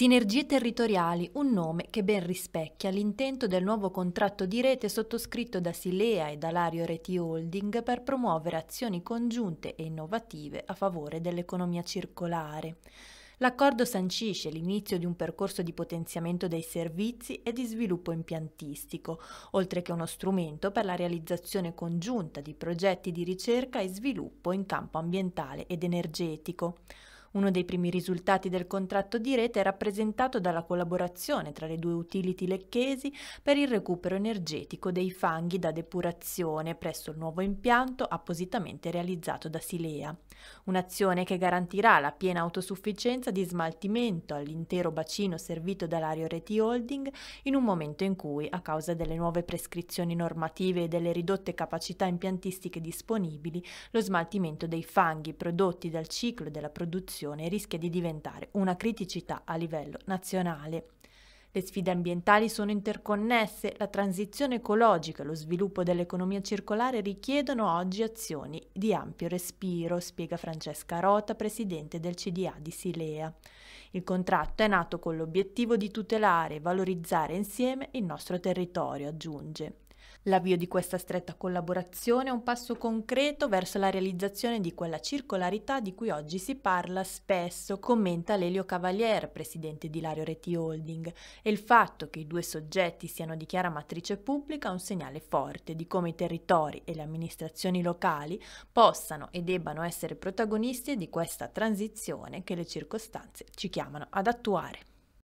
Sinergie territoriali, un nome che ben rispecchia l'intento del nuovo contratto di rete sottoscritto da Silea e Dalario Reti Holding per promuovere azioni congiunte e innovative a favore dell'economia circolare. L'accordo sancisce l'inizio di un percorso di potenziamento dei servizi e di sviluppo impiantistico, oltre che uno strumento per la realizzazione congiunta di progetti di ricerca e sviluppo in campo ambientale ed energetico. Uno dei primi risultati del contratto di rete è rappresentato dalla collaborazione tra le due utility lecchesi per il recupero energetico dei fanghi da depurazione presso il nuovo impianto appositamente realizzato da Silea. Un'azione che garantirà la piena autosufficienza di smaltimento all'intero bacino servito dall'Ario Reti Holding in un momento in cui, a causa delle nuove prescrizioni normative e delle ridotte capacità impiantistiche disponibili, lo smaltimento dei fanghi prodotti dal ciclo della produzione produzione rischia di diventare una criticità a livello nazionale. Le sfide ambientali sono interconnesse, la transizione ecologica e lo sviluppo dell'economia circolare richiedono oggi azioni di ampio respiro, spiega Francesca Rota, presidente del CDA di Silea. Il contratto è nato con l'obiettivo di tutelare e valorizzare insieme il nostro territorio, aggiunge. L'avvio di questa stretta collaborazione è un passo concreto verso la realizzazione di quella circolarità di cui oggi si parla spesso, commenta Lelio Cavalier, presidente di Lario Reti Holding, e il fatto che i due soggetti siano di chiara matrice pubblica è un segnale forte di come i territori e le amministrazioni locali possano e debbano essere protagonisti di questa transizione che le circostanze ci chiamano ad attuare.